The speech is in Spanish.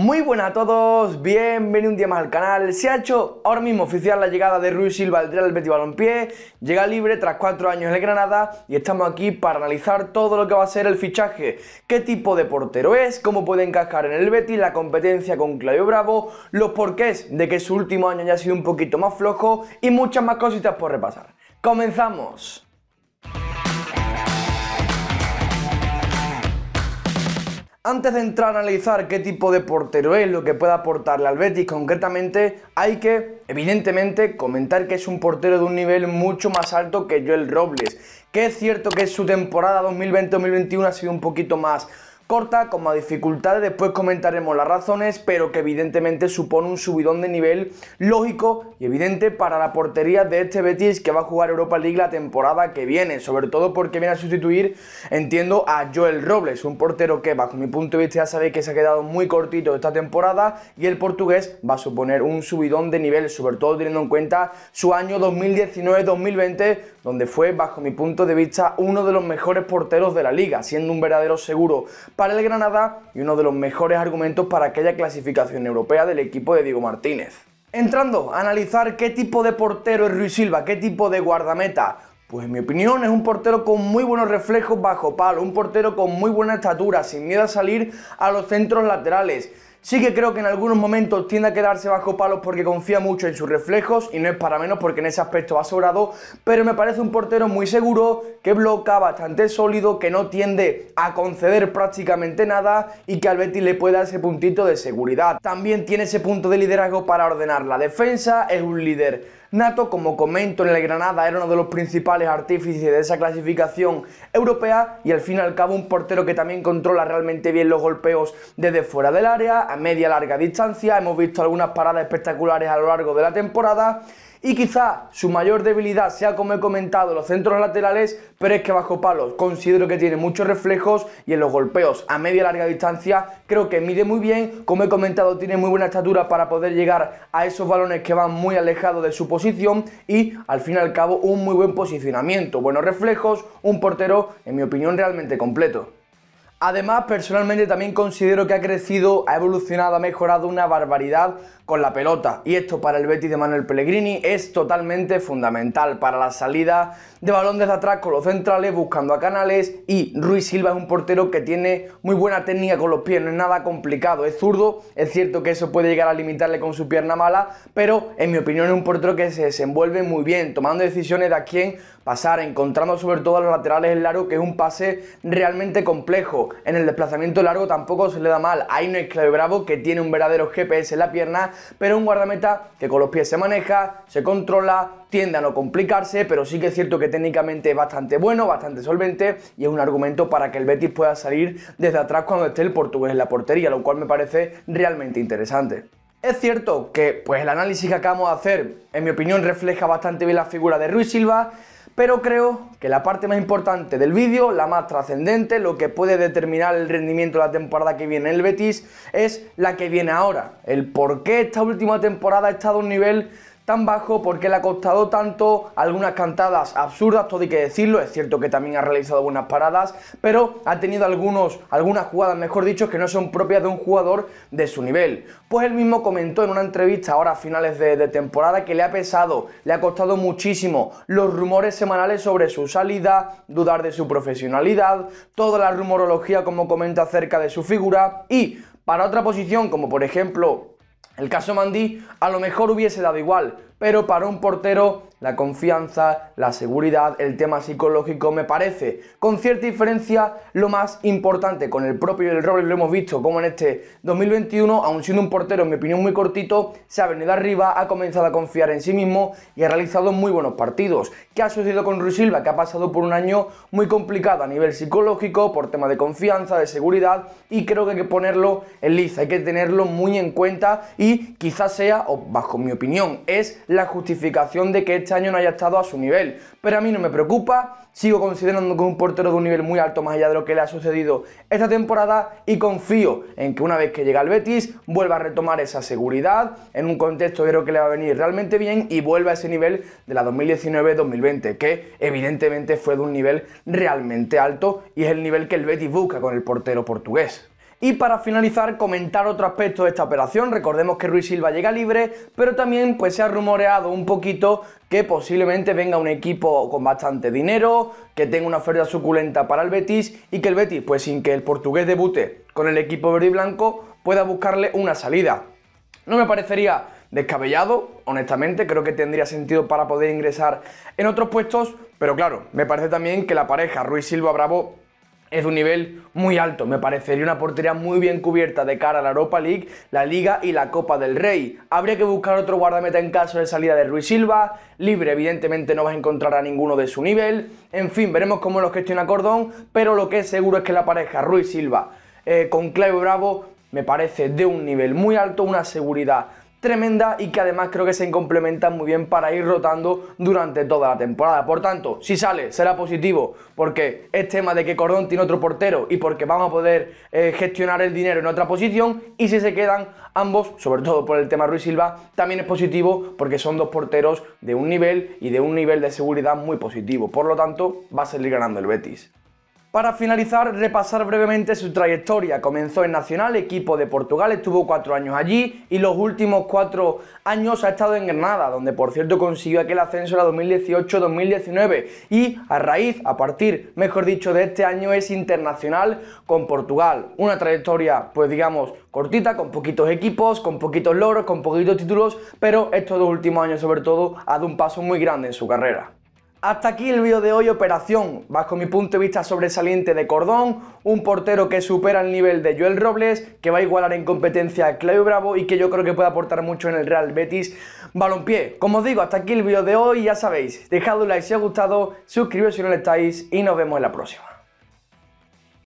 Muy buenas a todos, bienvenidos un día más al canal. Se ha hecho ahora mismo oficial la llegada de Ruiz Silva al Real Betis Balompié. Llega libre tras cuatro años en el Granada y estamos aquí para analizar todo lo que va a ser el fichaje. Qué tipo de portero es, cómo puede encajar en el Betis, la competencia con Claudio Bravo, los porqués de que su último año haya sido un poquito más flojo y muchas más cositas por repasar. ¡Comenzamos! Antes de entrar a analizar qué tipo de portero es, lo que puede aportarle al Betis concretamente, hay que, evidentemente, comentar que es un portero de un nivel mucho más alto que Joel Robles, que es cierto que su temporada 2020-2021 ha sido un poquito más corta, como más dificultades, después comentaremos las razones, pero que evidentemente supone un subidón de nivel lógico y evidente para la portería de este Betis que va a jugar Europa League la temporada que viene, sobre todo porque viene a sustituir, entiendo, a Joel Robles, un portero que bajo mi punto de vista ya sabéis que se ha quedado muy cortito esta temporada y el portugués va a suponer un subidón de nivel, sobre todo teniendo en cuenta su año 2019-2020 donde fue, bajo mi punto de vista, uno de los mejores porteros de la liga, siendo un verdadero seguro para el Granada y uno de los mejores argumentos para aquella clasificación europea del equipo de Diego Martínez. Entrando a analizar qué tipo de portero es Ruiz Silva, qué tipo de guardameta, pues en mi opinión es un portero con muy buenos reflejos bajo palo, un portero con muy buena estatura, sin miedo a salir a los centros laterales, Sí que creo que en algunos momentos tiende a quedarse bajo palos porque confía mucho en sus reflejos y no es para menos porque en ese aspecto ha sobrado, pero me parece un portero muy seguro, que bloca bastante sólido, que no tiende a conceder prácticamente nada y que al Betis le puede dar ese puntito de seguridad. También tiene ese punto de liderazgo para ordenar la defensa, es un líder Nato, como comento en el Granada, era uno de los principales artífices de esa clasificación europea y al fin y al cabo un portero que también controla realmente bien los golpeos desde fuera del área, a media larga distancia, hemos visto algunas paradas espectaculares a lo largo de la temporada y quizá su mayor debilidad sea, como he comentado, los centros laterales, pero es que bajo palos considero que tiene muchos reflejos y en los golpeos a media larga distancia creo que mide muy bien, como he comentado, tiene muy buena estatura para poder llegar a esos balones que van muy alejados de su posición y al fin y al cabo un muy buen posicionamiento, buenos reflejos, un portero en mi opinión realmente completo. Además, personalmente también considero que ha crecido, ha evolucionado, ha mejorado una barbaridad con la pelota. Y esto para el Betis de Manuel Pellegrini es totalmente fundamental para la salida de balón desde atrás con los centrales, buscando a Canales. Y Ruiz Silva es un portero que tiene muy buena técnica con los pies, no es nada complicado, es zurdo. Es cierto que eso puede llegar a limitarle con su pierna mala, pero en mi opinión es un portero que se desenvuelve muy bien, tomando decisiones de a quién pasar, encontrando sobre todo a los laterales el largo, que es un pase realmente complejo en el desplazamiento largo tampoco se le da mal. Ahí no es Bravo, que tiene un verdadero GPS en la pierna, pero un guardameta que con los pies se maneja, se controla, tiende a no complicarse, pero sí que es cierto que técnicamente es bastante bueno, bastante solvente y es un argumento para que el Betis pueda salir desde atrás cuando esté el portugués en la portería, lo cual me parece realmente interesante. Es cierto que pues, el análisis que acabamos de hacer, en mi opinión, refleja bastante bien la figura de Ruiz Silva, pero creo que la parte más importante del vídeo, la más trascendente, lo que puede determinar el rendimiento de la temporada que viene en el Betis, es la que viene ahora. El por qué esta última temporada ha estado a un nivel tan bajo porque le ha costado tanto, algunas cantadas absurdas, todo hay que decirlo, es cierto que también ha realizado buenas paradas, pero ha tenido algunos, algunas jugadas, mejor dicho, que no son propias de un jugador de su nivel. Pues él mismo comentó en una entrevista ahora a finales de, de temporada que le ha pesado, le ha costado muchísimo los rumores semanales sobre su salida, dudar de su profesionalidad, toda la rumorología como comenta acerca de su figura y... Para otra posición, como por ejemplo el caso Mandí a lo mejor hubiese dado igual, pero para un portero la confianza, la seguridad, el tema psicológico me parece con cierta diferencia lo más importante con el propio del Robles lo hemos visto como en este 2021, aun siendo un portero en mi opinión muy cortito, se ha venido arriba, ha comenzado a confiar en sí mismo y ha realizado muy buenos partidos. ¿Qué ha sucedido con Ruiz Silva? Que ha pasado por un año muy complicado a nivel psicológico, por tema de confianza, de seguridad y creo que hay que ponerlo en lista, hay que tenerlo muy en cuenta y quizás sea, o bajo mi opinión, es la justificación de que este año no haya estado a su nivel. Pero a mí no me preocupa, sigo considerando que es un portero de un nivel muy alto más allá de lo que le ha sucedido esta temporada y confío en que una vez que llega al Betis vuelva a retomar esa seguridad en un contexto creo que le va a venir realmente bien y vuelva a ese nivel de la 2019-2020 que evidentemente fue de un nivel realmente alto y es el nivel que el Betis busca con el portero portugués. Y para finalizar, comentar otro aspecto de esta operación. Recordemos que Ruiz Silva llega libre, pero también pues, se ha rumoreado un poquito que posiblemente venga un equipo con bastante dinero, que tenga una oferta suculenta para el Betis y que el Betis, pues sin que el portugués debute con el equipo verde y blanco, pueda buscarle una salida. No me parecería descabellado, honestamente, creo que tendría sentido para poder ingresar en otros puestos, pero claro, me parece también que la pareja Ruiz Silva Bravo es un nivel muy alto, me parecería una portería muy bien cubierta de cara a la Europa League, la Liga y la Copa del Rey. Habría que buscar otro guardameta en caso de salida de Ruiz Silva, libre evidentemente no vas a encontrar a ninguno de su nivel, en fin, veremos cómo lo gestiona Cordón, pero lo que es seguro es que la pareja Ruiz Silva eh, con Cleo Bravo me parece de un nivel muy alto, una seguridad tremenda y que además creo que se complementan muy bien para ir rotando durante toda la temporada. Por tanto, si sale, será positivo, porque es tema de que Cordón tiene otro portero y porque vamos a poder eh, gestionar el dinero en otra posición. Y si se quedan ambos, sobre todo por el tema Ruiz Silva, también es positivo porque son dos porteros de un nivel y de un nivel de seguridad muy positivo. Por lo tanto, va a salir ganando el Betis. Para finalizar, repasar brevemente su trayectoria. Comenzó en Nacional, equipo de Portugal, estuvo cuatro años allí y los últimos cuatro años ha estado en Granada, donde por cierto consiguió aquel ascenso en la 2018-2019 y a raíz, a partir, mejor dicho, de este año es internacional con Portugal. Una trayectoria, pues digamos, cortita, con poquitos equipos, con poquitos logros, con poquitos títulos, pero estos dos últimos años sobre todo ha dado un paso muy grande en su carrera. Hasta aquí el vídeo de hoy Operación, bajo mi punto de vista sobresaliente de Cordón, un portero que supera el nivel de Joel Robles, que va a igualar en competencia a Claudio Bravo y que yo creo que puede aportar mucho en el Real Betis Balompié. Como os digo, hasta aquí el vídeo de hoy, ya sabéis, dejad un like si os ha gustado, suscribiros si no lo estáis y nos vemos en la próxima.